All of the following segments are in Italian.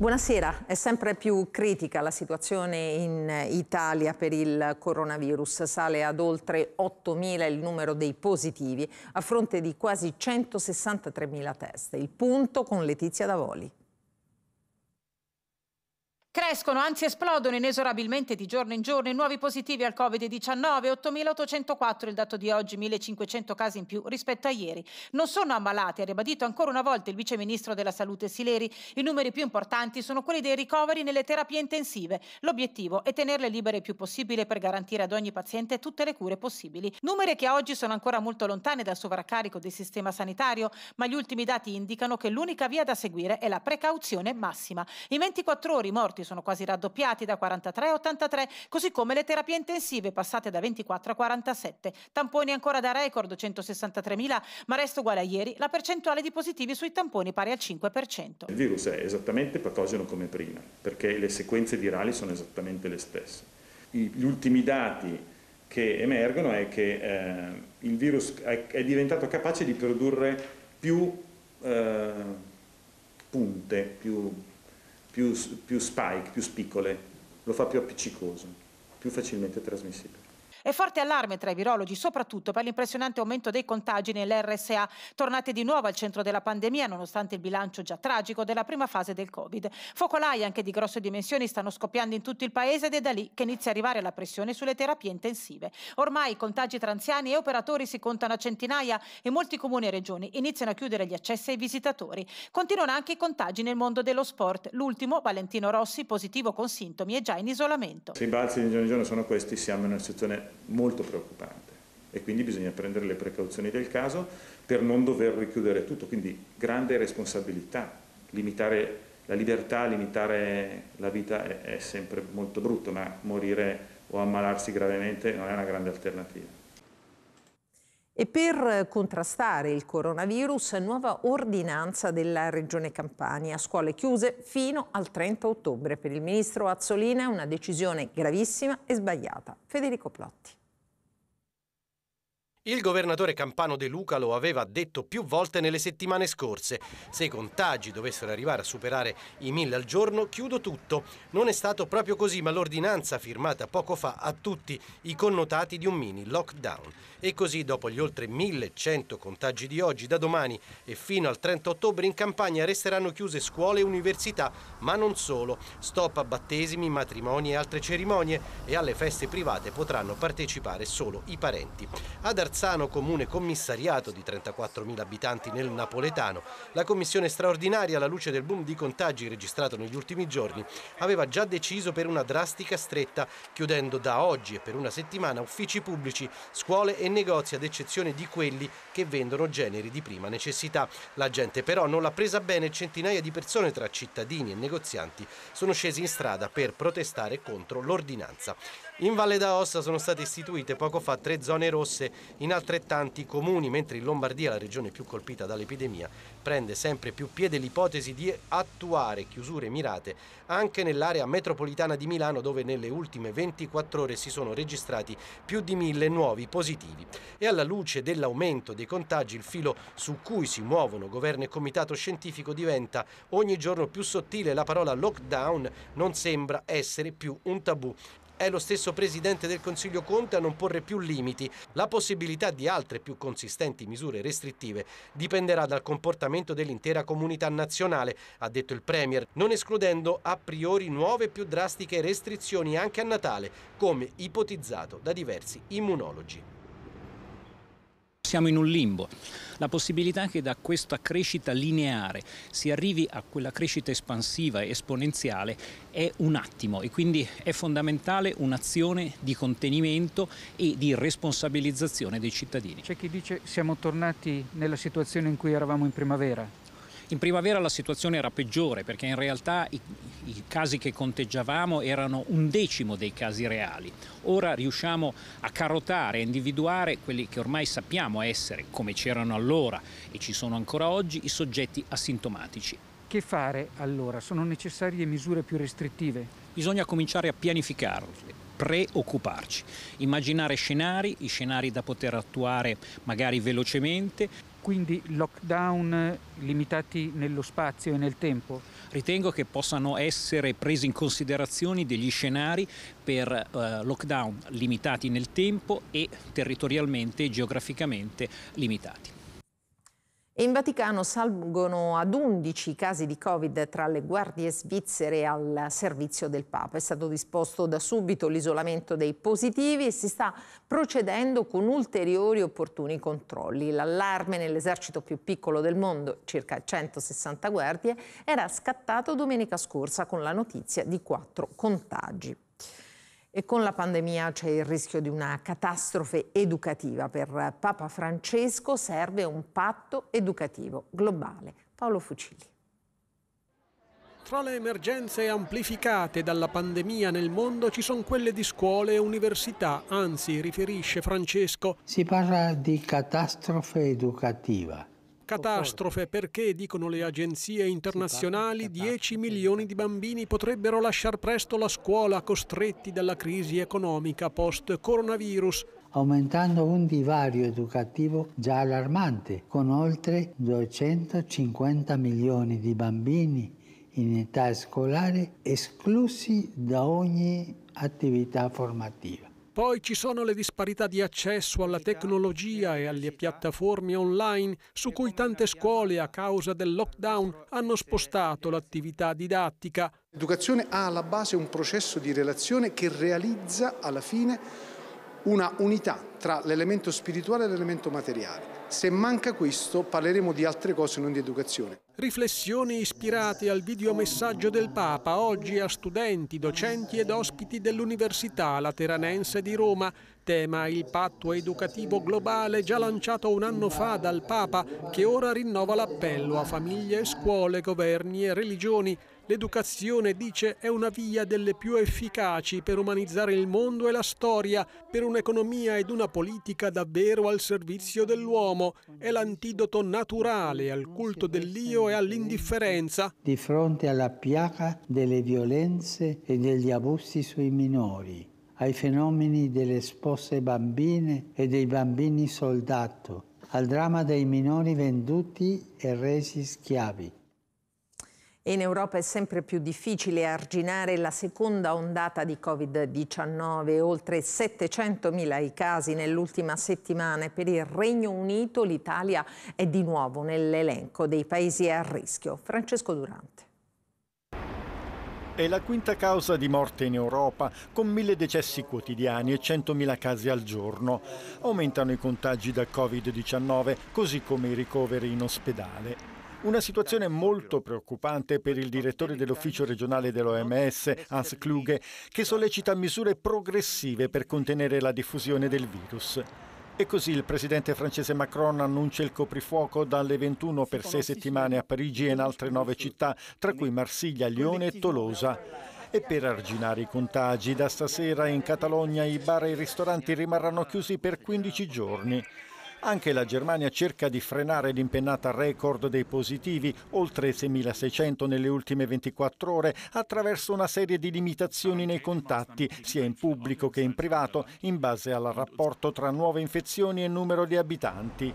Buonasera, è sempre più critica la situazione in Italia per il coronavirus. Sale ad oltre 8.000 il numero dei positivi a fronte di quasi 163.000 test. Il punto con Letizia Davoli. Crescono, anzi esplodono inesorabilmente di giorno in giorno i nuovi positivi al Covid-19, 8.804 il dato di oggi, 1.500 casi in più rispetto a ieri. Non sono ammalati, ha ribadito ancora una volta il vice ministro della Salute Sileri. I numeri più importanti sono quelli dei ricoveri nelle terapie intensive. L'obiettivo è tenerle libere il più possibile per garantire ad ogni paziente tutte le cure possibili. Numeri che oggi sono ancora molto lontani dal sovraccarico del sistema sanitario, ma gli ultimi dati indicano che l'unica via da seguire è la precauzione massima. In 24 ore i morti sono quasi raddoppiati da 43 a 83, così come le terapie intensive passate da 24 a 47. Tamponi ancora da record 163.000, ma resta uguale a ieri la percentuale di positivi sui tamponi pari al 5%. Il virus è esattamente patogeno come prima, perché le sequenze virali sono esattamente le stesse. gli ultimi dati che emergono è che eh, il virus è, diventato capace di produrre più eh, punte, più più, più spike, più spicole, lo fa più appiccicoso, più facilmente trasmissibile. È forte allarme tra i virologi, soprattutto per l'impressionante aumento dei contagi nell'RSA, tornate di nuovo al centro della pandemia nonostante il bilancio già tragico della prima fase del Covid. Focolai anche di grosse dimensioni stanno scoppiando in tutto il paese ed è da lì che inizia a arrivare la pressione sulle terapie intensive. Ormai i contagi tra anziani e operatori si contano a centinaia e molti comuni e regioni iniziano a chiudere gli accessi ai visitatori. Continuano anche i contagi nel mondo dello sport. L'ultimo, Valentino Rossi, positivo con sintomi e già in isolamento. I balzi di giorno in giorno sono questi, siamo in una situazione molto preoccupante e quindi bisogna prendere le precauzioni del caso per non dover richiudere tutto, quindi grande responsabilità, limitare la libertà, limitare la vita è, è sempre molto brutto, ma morire o ammalarsi gravemente non è una grande alternativa. E per contrastare il coronavirus, nuova ordinanza della Regione Campania. Scuole chiuse fino al 30 ottobre. Per il ministro Azzolina è una decisione gravissima e sbagliata. Federico Plotti. Il governatore campano De Luca lo aveva detto più volte nelle settimane scorse. Se i contagi dovessero arrivare a superare i mille al giorno, chiudo tutto. Non è stato proprio così, ma l'ordinanza firmata poco fa ha tutti i connotati di un mini lockdown. E così, dopo gli oltre 1100 contagi di oggi, da domani e fino al 30 ottobre in campagna resteranno chiuse scuole e università, ma non solo. Stop a battesimi, matrimoni e altre cerimonie e alle feste private potranno partecipare solo i parenti. Ad Arz Bolzano, comune commissariato di 34.000 abitanti nel napoletano, la commissione straordinaria alla luce del boom di contagi registrato negli ultimi giorni aveva già deciso per una drastica stretta, chiudendo da oggi e per una settimana uffici pubblici, scuole e negozi ad eccezione di quelli che vendono generi di prima necessità. La gente però non l'ha presa bene e centinaia di persone tra cittadini e negozianti sono scesi in strada per protestare contro l'ordinanza. In Valle d'Aosta sono state istituite poco fa tre zone rosse in altrettanti comuni, mentre in Lombardia, la regione più colpita dall'epidemia, prende sempre più piede l'ipotesi di attuare chiusure mirate anche nell'area metropolitana di Milano, dove nelle ultime 24 ore si sono registrati più di mille nuovi positivi. E alla luce dell'aumento dei contagi, il filo su cui si muovono governo e comitato scientifico diventa ogni giorno più sottile. La parola lockdown non sembra essere più un tabù è lo stesso presidente del Consiglio Conte a non porre più limiti. La possibilità di altre più consistenti misure restrittive dipenderà dal comportamento dell'intera comunità nazionale, ha detto il Premier, non escludendo a priori nuove più drastiche restrizioni anche a Natale, come ipotizzato da diversi immunologi siamo in un limbo. La possibilità che da questa crescita lineare si arrivi a quella crescita espansiva e esponenziale è un attimo e quindi è fondamentale un'azione di contenimento e di responsabilizzazione dei cittadini. C'è chi dice siamo tornati nella situazione in cui eravamo in primavera. In primavera la situazione era peggiore perché in realtà i, i, casi che conteggiavamo erano un decimo dei casi reali. Ora riusciamo a carotare, a individuare quelli che ormai sappiamo essere, come c'erano allora e ci sono ancora oggi, i soggetti asintomatici. Che fare allora? Sono necessarie misure più restrittive? Bisogna cominciare a pianificarle preoccuparci, immaginare scenari, i scenari da poter attuare magari velocemente, quindi lockdown limitati nello spazio e nel tempo? Ritengo che possano essere presi in considerazione degli scenari per eh, lockdown limitati nel tempo e territorialmente e geograficamente limitati. E in Vaticano salgono ad 11 casi di Covid tra le guardie svizzere al servizio del Papa. È stato disposto da subito l'isolamento dei positivi e si sta procedendo con ulteriori opportuni controlli. L'allarme nell'esercito più piccolo del mondo, circa 160 guardie, era scattato domenica scorsa con la notizia di quattro contagi. E con la pandemia c'è il rischio di una catastrofe educativa. Per Papa Francesco serve un patto educativo globale. Paolo Fucili. Tra le emergenze amplificate dalla pandemia nel mondo ci sono quelle di scuole e università, anzi, riferisce Francesco. Si parla di catastrofe educativa Catastrofe perché, dicono le agenzie internazionali, 10 milioni di bambini potrebbero lasciare presto la scuola costretti dalla crisi economica post-coronavirus aumentando un divario educativo già allarmante, con oltre 250 milioni di bambini in età scolare esclusi da ogni attività formativa. Poi ci sono le disparità di accesso alla tecnologia e alle piattaforme online su cui tante scuole a causa del lockdown hanno spostato l'attività didattica. L'educazione ha alla base un processo di relazione che realizza alla fine una unità tra l'elemento spirituale e l'elemento materiale se manca questo parleremo di altre cose, non di educazione. Riflessioni ispirate al videomessaggio del Papa oggi a studenti, docenti ed ospiti dell'Università Lateranense di Roma. Tema il patto educativo globale già lanciato un anno fa dal Papa che ora rinnova l'appello a famiglie, scuole, governi e religioni L'educazione, dice, è una via delle più efficaci per umanizzare il mondo e la storia, per un'economia ed una politica davvero al servizio dell'uomo. È l'antidoto naturale al culto dell'io e all'indifferenza. Di fronte alla piaga delle violenze e degli abusi sui minori, ai fenomeni delle spose bambine e dei bambini soldato, al dramma dei minori venduti e resi schiavi, in Europa è sempre più difficile arginare la seconda ondata di Covid-19, oltre 700.000 i casi nell'ultima settimana per il Regno Unito l'Italia è di nuovo nell'elenco dei paesi a rischio. Francesco Durante. È la quinta causa di morte in Europa, con mille decessi quotidiani e 100.000 casi al giorno. Aumentano i contagi da Covid-19, così come i ricoveri in ospedale. Una situazione molto preoccupante per il direttore dell'ufficio regionale dell'OMS, Hans Kluge, che sollecita misure progressive per contenere la diffusione del virus. E così il presidente francese Macron annuncia il coprifuoco dalle 21 per sei settimane a Parigi e in altre nove città, tra cui Marsiglia, Lione e Tolosa e per arginare i contagi. Da stasera in Catalogna i bar e i ristoranti rimarranno chiusi per 15 giorni. Anche la Germania cerca di frenare l'impennata record dei positivi, oltre 6.600 nelle ultime 24 ore, attraverso una serie di limitazioni nei contatti, sia in pubblico che in privato, in base al rapporto tra nuove infezioni e numero di abitanti.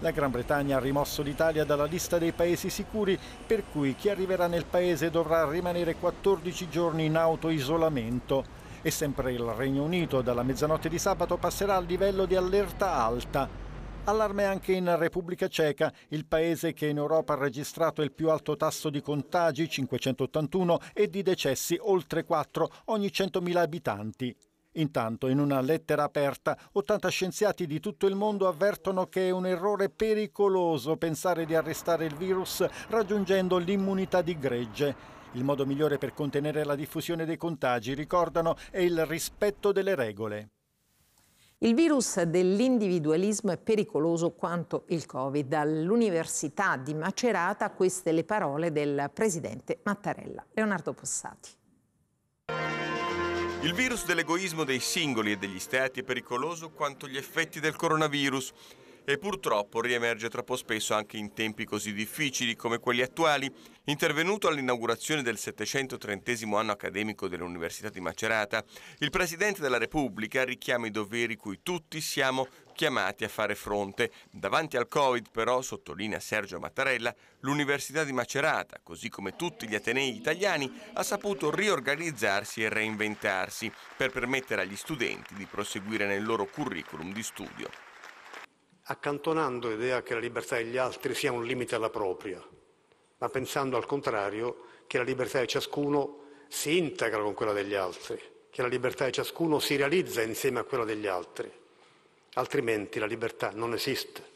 La Gran Bretagna ha rimosso l'Italia dalla lista dei paesi sicuri, per cui chi arriverà nel paese dovrà rimanere 14 giorni in auto-isolamento. E sempre il Regno Unito dalla mezzanotte di sabato passerà al livello di allerta alta. Allarme anche in Repubblica Ceca, il paese che in Europa ha registrato il più alto tasso di contagi, 581, e di decessi, oltre 4, ogni 100.000 abitanti. Intanto, in una lettera aperta, 80 scienziati di tutto il mondo avvertono che è un errore pericoloso pensare di arrestare il virus raggiungendo l'immunità di gregge. Il modo migliore per contenere la diffusione dei contagi, ricordano, è il rispetto delle regole. Il virus dell'individualismo è pericoloso quanto il Covid. Dall'Università di Macerata queste le parole del presidente Mattarella. Leonardo Possati. Il virus dell'egoismo dei singoli e degli stati è pericoloso quanto gli effetti del coronavirus e purtroppo riemerge troppo spesso anche in tempi così difficili come quelli attuali. Intervenuto all'inaugurazione del 730 anno accademico dell'Università di Macerata, il Presidente della Repubblica richiama i doveri cui tutti siamo chiamati a fare fronte. Davanti al Covid però, sottolinea Sergio Mattarella, l'Università di Macerata, così come tutti gli Atenei italiani, ha saputo riorganizzarsi e reinventarsi per permettere agli studenti di proseguire nel loro curriculum di studio accantonando l'idea che la libertà degli altri sia un limite alla propria, ma pensando al contrario che la libertà di ciascuno si integra con quella degli altri, che la libertà di ciascuno si realizza insieme a quella degli altri, altrimenti la libertà non esiste.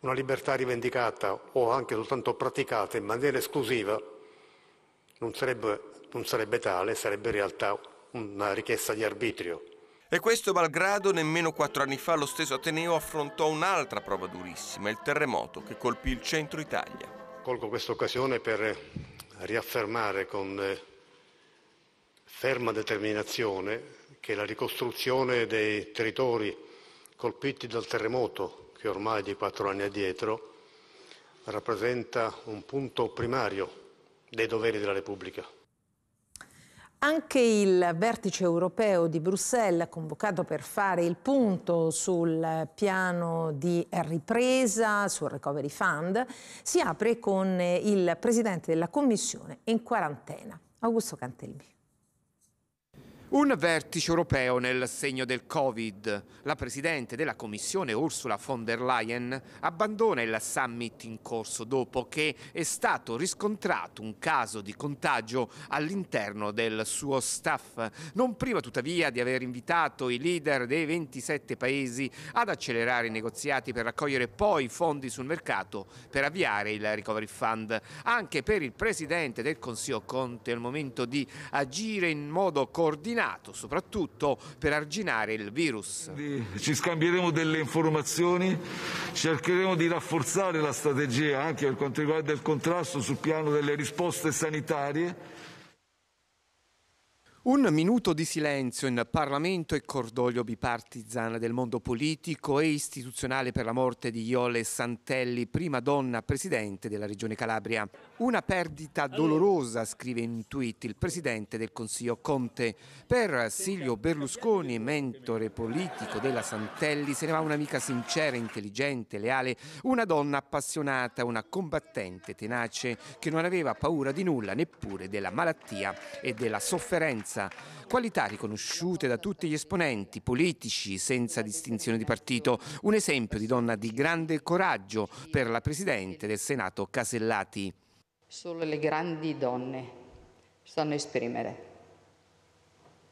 Una libertà rivendicata o anche soltanto praticata in maniera esclusiva non sarebbe, non sarebbe tale, sarebbe in realtà una richiesta di arbitrio e questo malgrado nemmeno quattro anni fa lo stesso Ateneo affrontò un'altra prova durissima, il terremoto che colpì il centro Italia. Colgo questa occasione per riaffermare con eh, ferma determinazione che la ricostruzione dei territori colpiti dal terremoto, che ormai è di quattro anni addietro, rappresenta un punto primario dei doveri della Repubblica. Anche il vertice europeo di Bruxelles, convocato per fare il punto sul piano di ripresa, sul Recovery Fund, si apre con il presidente della Commissione in quarantena, Augusto Cantelmi. Un vertice europeo nel segno del Covid. La Presidente della Commissione Ursula von der Leyen abbandona il summit in corso dopo che è stato riscontrato un caso di contagio all'interno del suo staff, non prima tuttavia di aver invitato i leader dei 27 paesi ad accelerare i negoziati per raccogliere poi fondi sul mercato per avviare il Recovery Fund. Anche per il Presidente del Consiglio Conte è il momento di agire in modo coordinato destinato soprattutto per arginare il virus. Ci scambieremo delle informazioni, cercheremo di rafforzare la strategia anche per quanto riguarda il contrasto sul piano delle risposte sanitarie un minuto di silenzio in Parlamento e cordoglio bipartisan del mondo politico e istituzionale per la morte di Iole Santelli, prima donna presidente della Regione Calabria. Una perdita dolorosa, scrive in tweet il presidente del Consiglio Conte. Per Silvio Berlusconi, mentore politico della Santelli, se ne va un'amica sincera, intelligente, leale, una donna appassionata, una combattente tenace che non aveva paura di nulla, neppure della malattia e della sofferenza massa, qualità riconosciute da tutti gli esponenti politici senza distinzione di partito, un esempio di donna di grande coraggio per la Presidente del Senato Casellati. Solo le grandi donne sanno esprimere.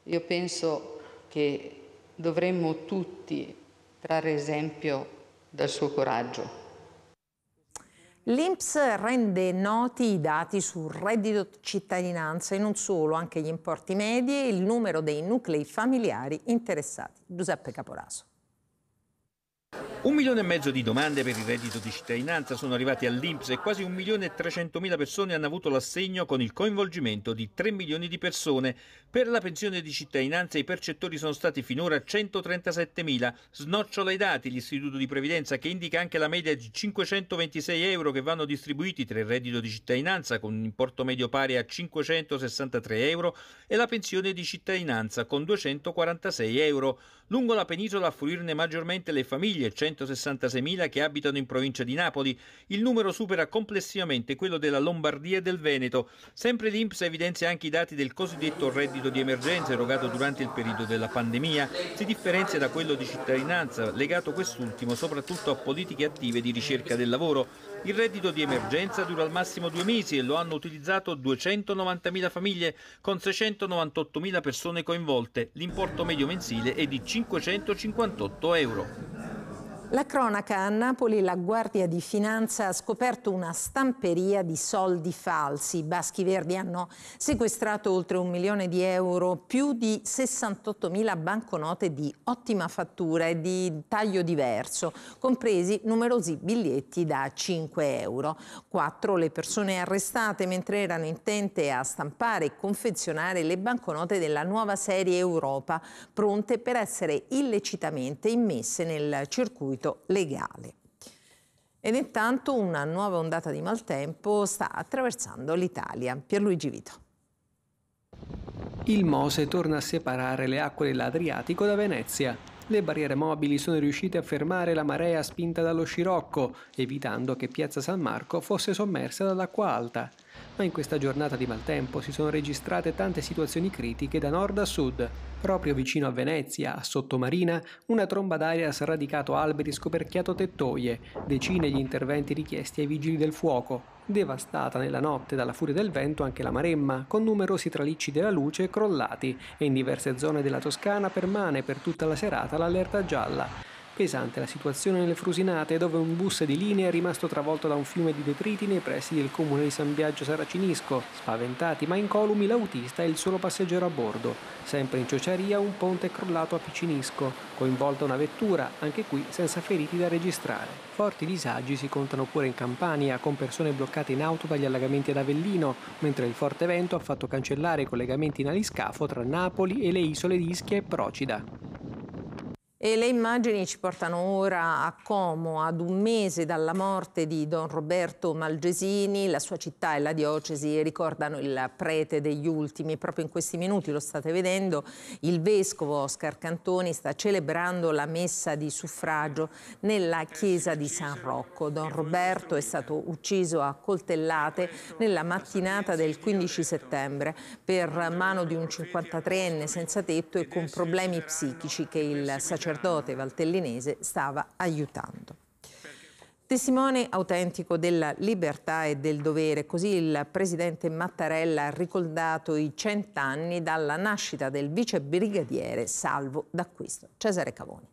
Io penso che dovremmo tutti trarre esempio dal suo coraggio. L'Inps rende noti i dati sul reddito cittadinanza e non solo, anche gli importi medi e il numero dei nuclei familiari interessati. Giuseppe Caporaso. Un milione e mezzo di domande per il reddito di cittadinanza sono arrivate all'Inps e quasi un milione e trecentomila persone hanno avuto l'assegno con il coinvolgimento di 3 milioni di persone. Per la pensione di cittadinanza i percettori sono stati finora 137 mila. Snocciola i dati l'Istituto di Previdenza che indica anche la media di 526 euro che vanno distribuiti tra il reddito di cittadinanza con un importo medio pari a 563 euro e la pensione di cittadinanza con 246 euro. Lungo la penisola a fruirne maggiormente le famiglie, 100 166.000 che abitano in provincia di Napoli. Il numero supera complessivamente quello della Lombardia e del Veneto. Sempre l'Inps evidenzia anche i dati del cosiddetto reddito di emergenza erogato durante il periodo della pandemia. Si differenzia da quello di cittadinanza, legato quest'ultimo soprattutto a politiche attive di ricerca del lavoro. Il reddito di emergenza dura al massimo due mesi e lo hanno utilizzato 290.000 famiglie con 698.000 persone coinvolte. L'importo medio mensile è di 558 euro. La cronaca a Napoli, la Guardia di Finanza ha scoperto una stamperia di soldi falsi. I Baschi Verdi hanno sequestrato oltre un milione di euro, più di 68 mila banconote di ottima fattura e di taglio diverso, compresi numerosi biglietti da 5 euro. Quattro le persone arrestate mentre erano intente a stampare e confezionare le banconote della nuova serie Europa, pronte per essere illecitamente immesse nel circuito ambito legale. Ed intanto una nuova ondata di maltempo sta attraversando l'Italia. Pierluigi Vito. Il Mose torna a separare le acque dell'Adriatico da Venezia. Le barriere mobili sono riuscite a fermare la marea spinta dallo scirocco, evitando che Piazza San Marco fosse sommersa dall'acqua alta ma in questa giornata di maltempo si sono registrate tante situazioni critiche da nord a sud. Proprio vicino a Venezia, a Sottomarina, una tromba d'aria ha sradicato alberi scoperchiato tettoie, decine gli interventi richiesti ai vigili del fuoco. Devastata nella notte dalla furia del vento anche la Maremma, con numerosi tralicci della luce crollati e in diverse zone della Toscana permane per tutta la serata l'allerta gialla. Pesante la situazione nelle Frusinate, dove un bus di linea è rimasto travolto da un fiume di detriti nei pressi del comune di San Biagio Saracinisco. Spaventati ma incolumi l'autista e il solo passeggero a bordo. Sempre in Ciociaria un ponte è crollato a Picinisco, coinvolta una vettura, anche qui senza feriti da registrare. Forti disagi si contano pure in Campania, con persone bloccate in auto dagli allagamenti ad Avellino, mentre il forte vento ha fatto cancellare i collegamenti in aliscafo tra Napoli e le isole di Ischia e Procida. E le immagini ci portano ora a Como, ad un mese dalla morte di Don Roberto Malgesini. La sua città e la diocesi ricordano il prete degli ultimi. Proprio in questi minuti, lo state vedendo, il vescovo Oscar Cantoni sta celebrando la messa di suffragio nella chiesa di San Rocco. Don Roberto è stato ucciso a coltellate nella mattinata del 15 settembre per mano di un 53enne senza tetto e con problemi psichici che il sacerdote sacerdote valtellinese stava aiutando. Testimone autentico della libertà e del dovere, così il presidente Mattarella ha ricordato i cent'anni dalla nascita del vicebrigadiere Salvo d'Acquisto, Cesare Cavoni.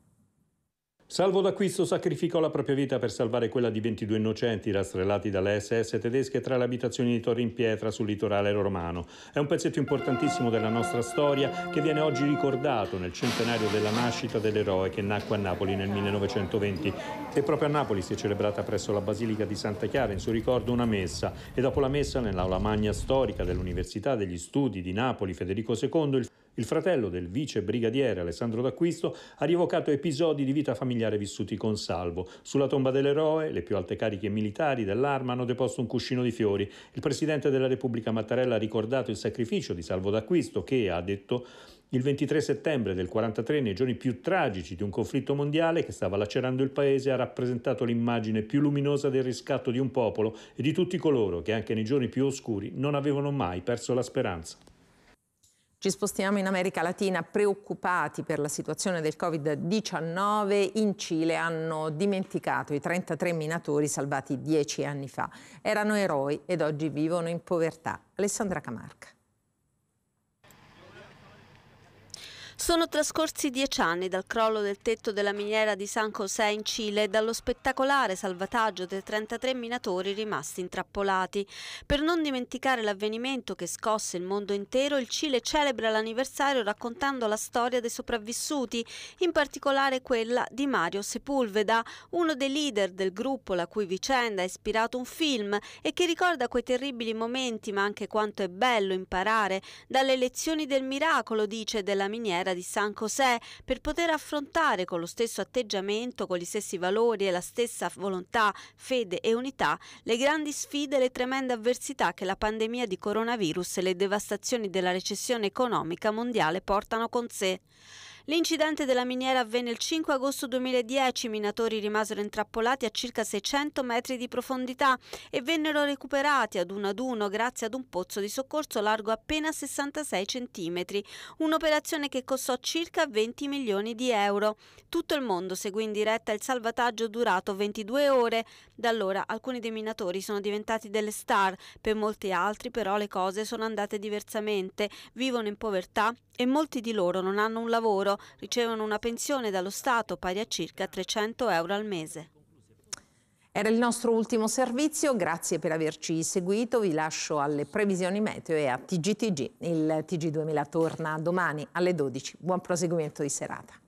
Salvo d'acquisto sacrificò la propria vita per salvare quella di 22 innocenti rastrellati dalle SS tedesche tra le abitazioni di torri in Pietra sul litorale romano. È un pezzetto importantissimo della nostra storia che viene oggi ricordato nel centenario della nascita dell'eroe che nacque a Napoli nel 1920. E proprio a Napoli si è celebrata presso la Basilica di Santa Chiara in suo ricordo una messa e dopo la messa nell'aula magna storica dell'Università degli Studi di Napoli Federico II il il fratello del vice brigadiere Alessandro d'Acquisto ha rievocato episodi di vita familiare vissuti con Salvo. Sulla tomba dell'eroe, le più alte cariche militari dell'arma hanno deposto un cuscino di fiori. Il presidente della Repubblica Mattarella ha ricordato il sacrificio di Salvo d'Acquisto che, ha detto, il 23 settembre del 1943, nei giorni più tragici di un conflitto mondiale che stava lacerando il paese, ha rappresentato l'immagine più luminosa del riscatto di un popolo e di tutti coloro che anche nei giorni più oscuri non avevano mai perso la speranza. Ci spostiamo in America Latina preoccupati per la situazione del Covid-19. In Cile hanno dimenticato i 33 minatori salvati dieci anni fa. Erano eroi ed oggi vivono in povertà. Alessandra Camarca. Sono trascorsi dieci anni dal crollo del tetto della miniera di San José in Cile e dallo spettacolare salvataggio dei 33 minatori rimasti intrappolati. Per non dimenticare l'avvenimento che scosse il mondo intero, il Cile celebra l'anniversario raccontando la storia dei sopravvissuti, in particolare quella di Mario Sepulveda, uno dei leader del gruppo la cui vicenda ha ispirato un film e che ricorda quei terribili momenti ma anche quanto è bello imparare dalle lezioni del miracolo, dice, della miniera preghiera di San José per poter affrontare con lo stesso atteggiamento, con gli stessi valori e la stessa volontà, fede e unità le grandi sfide e le tremende avversità che la pandemia di coronavirus e le devastazioni della recessione economica mondiale portano con sé. L'incidente della miniera avvenne il 5 agosto 2010, i minatori rimasero intrappolati a circa 600 metri di profondità e vennero recuperati ad uno ad uno grazie ad un pozzo di soccorso largo appena 66 centimetri. un'operazione che costò circa 20 milioni di euro. Tutto il mondo seguì in diretta il salvataggio durato 22 ore, da allora alcuni dei minatori sono diventati delle star, per molti altri però le cose sono andate diversamente, vivono in povertà e molti di loro non hanno un lavoro ricevono una pensione dallo Stato pari a circa 300 euro al mese. Era il nostro ultimo servizio, grazie per averci seguito, vi lascio alle previsioni meteo e a TGTG. Il TG2000 torna domani alle 12. Buon proseguimento di serata.